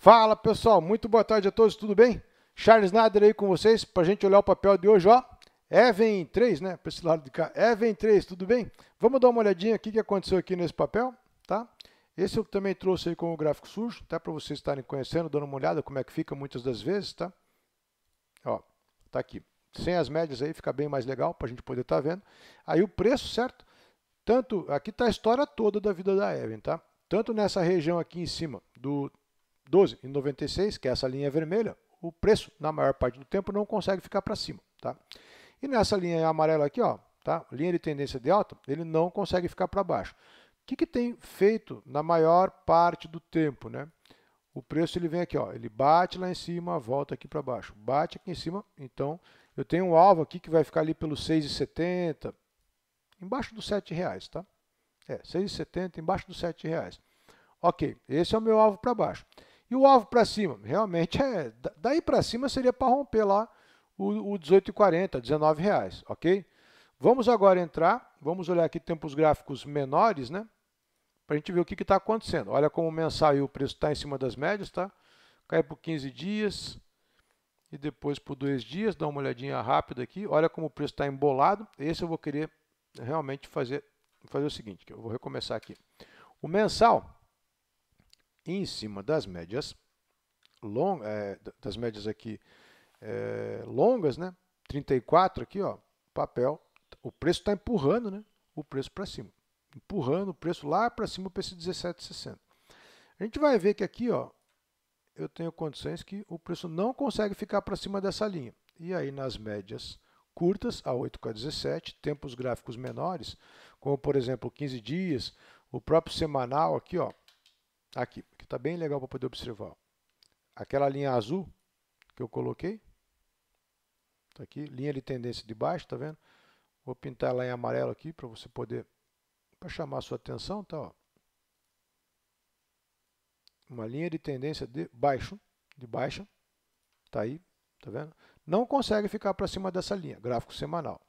Fala pessoal, muito boa tarde a todos, tudo bem? Charles Nader aí com vocês para a gente olhar o papel de hoje, ó. Even 3, né? Para esse lado de cá. Even 3, tudo bem? Vamos dar uma olhadinha aqui o que aconteceu aqui nesse papel, tá? Esse eu também trouxe aí com o gráfico sujo, até tá? Para vocês estarem conhecendo, dando uma olhada como é que fica muitas das vezes, tá? Ó, tá aqui. Sem as médias aí fica bem mais legal para a gente poder estar tá vendo. Aí o preço, certo? Tanto, aqui tá a história toda da vida da Even, tá? Tanto nessa região aqui em cima do 12 e 96, que é essa linha vermelha, o preço, na maior parte do tempo, não consegue ficar para cima. Tá? E nessa linha amarela aqui, ó, tá? linha de tendência de alta, ele não consegue ficar para baixo. O que, que tem feito na maior parte do tempo? Né? O preço ele vem aqui, ó, ele bate lá em cima, volta aqui para baixo, bate aqui em cima, então eu tenho um alvo aqui que vai ficar ali pelos 6,70, embaixo dos 7 reais, tá? É, 6,70 embaixo dos 7 reais. Ok, esse é o meu alvo para baixo. E o alvo para cima, realmente é. Daí para cima seria para romper lá o, o 18,40, 19 reais, ok? Vamos agora entrar, vamos olhar aqui tempos gráficos menores, né? Para a gente ver o que está acontecendo. Olha como o mensal e o preço está em cima das médias, tá? Cai por 15 dias e depois por dois dias. Dá uma olhadinha rápida aqui. Olha como o preço está embolado. Esse eu vou querer realmente fazer, fazer o seguinte, que eu vou recomeçar aqui. O mensal, em cima das médias long, é, das médias aqui é, longas, né? 34 aqui, ó, papel, o preço está empurrando, né? O preço para cima, empurrando o preço lá para cima para esse 17,60. A gente vai ver que aqui, ó, eu tenho condições que o preço não consegue ficar para cima dessa linha. E aí nas médias curtas, a 8 com a 17, tempos gráficos menores, como por exemplo 15 dias, o próprio semanal aqui, ó, Tá aqui, que está bem legal para poder observar. Aquela linha azul que eu coloquei, está aqui, linha de tendência de baixo, está vendo? Vou pintar ela em amarelo aqui para você poder, para chamar a sua atenção, tá? Ó. Uma linha de tendência de baixo, de baixa, tá aí, tá vendo? Não consegue ficar para cima dessa linha, gráfico semanal.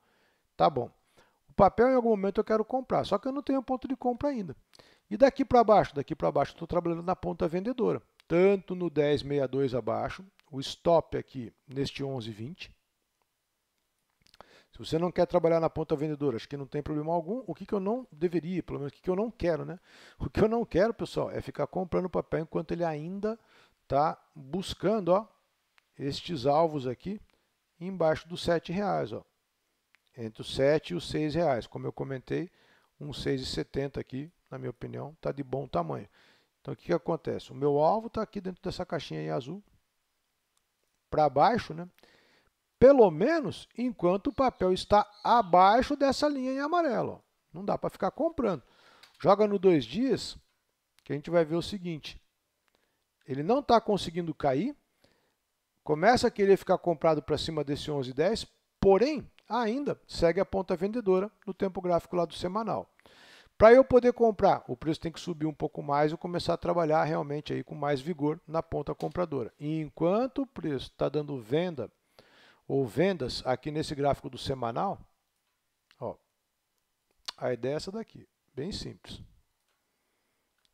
Tá bom papel em algum momento eu quero comprar, só que eu não tenho ponto de compra ainda. E daqui para baixo, daqui para baixo, estou trabalhando na ponta vendedora, tanto no 1062 abaixo, o stop aqui neste 1120. Se você não quer trabalhar na ponta vendedora, acho que não tem problema algum. O que, que eu não deveria, pelo menos o que, que eu não quero, né? O que eu não quero, pessoal, é ficar comprando papel enquanto ele ainda está buscando, ó, estes alvos aqui embaixo dos R$ reais, ó entre os 7 e os 6 reais. Como eu comentei, um 6,70 aqui, na minha opinião, está de bom tamanho. Então o que, que acontece? O meu alvo está aqui dentro dessa caixinha aí azul, para baixo, né? Pelo menos enquanto o papel está abaixo dessa linha em amarelo. Ó. Não dá para ficar comprando. Joga no dois dias, que a gente vai ver o seguinte. Ele não está conseguindo cair, começa a querer ficar comprado para cima desse 11,10, porém, ainda segue a ponta vendedora no tempo gráfico lá do semanal. Para eu poder comprar, o preço tem que subir um pouco mais e começar a trabalhar realmente aí com mais vigor na ponta compradora. E enquanto o preço está dando venda ou vendas aqui nesse gráfico do semanal, ó, a ideia é essa daqui, bem simples.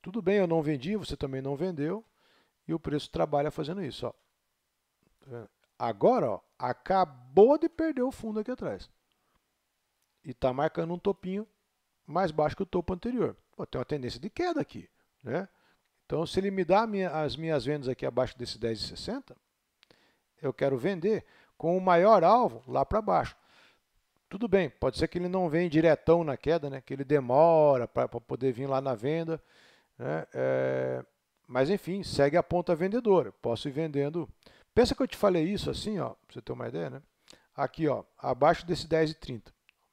Tudo bem, eu não vendi, você também não vendeu, e o preço trabalha fazendo isso. Ó. Tá Agora, ó, acabou de perder o fundo aqui atrás. E está marcando um topinho mais baixo que o topo anterior. Pô, tem uma tendência de queda aqui. Né? Então, se ele me dá minha, as minhas vendas aqui abaixo desse 10,60, eu quero vender com o maior alvo lá para baixo. Tudo bem, pode ser que ele não venha diretão na queda, né? que ele demora para poder vir lá na venda. Né? É, mas, enfim, segue a ponta vendedora. Posso ir vendendo Pensa que eu te falei isso assim, ó, pra você ter uma ideia, né? Aqui, ó, abaixo desse 10,30.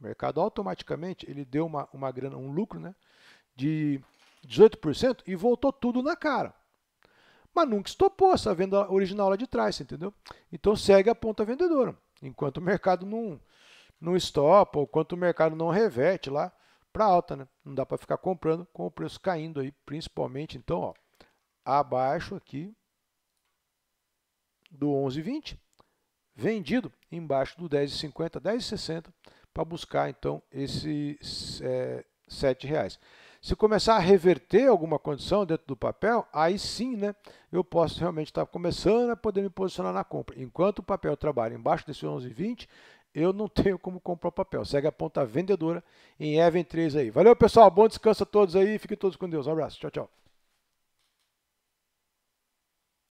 O mercado automaticamente ele deu uma, uma grana, um lucro, né? De 18% e voltou tudo na cara. Mas nunca estopou essa venda original lá de trás, entendeu? Então segue a ponta vendedora. Enquanto o mercado não, não estopa, ou enquanto o mercado não reverte lá para alta, né? Não dá para ficar comprando com o preço caindo aí, principalmente. Então, ó, abaixo aqui do 11,20, vendido embaixo do 10,50, 10,60, para buscar então esses é, 7 reais. Se começar a reverter alguma condição dentro do papel, aí sim, né, eu posso realmente estar começando a poder me posicionar na compra. Enquanto o papel trabalha embaixo desse 11,20, eu não tenho como comprar o papel. Segue a ponta vendedora em Even 3 aí. Valeu, pessoal. Bom descanso a todos aí. Fiquem todos com Deus. Um abraço. Tchau, tchau.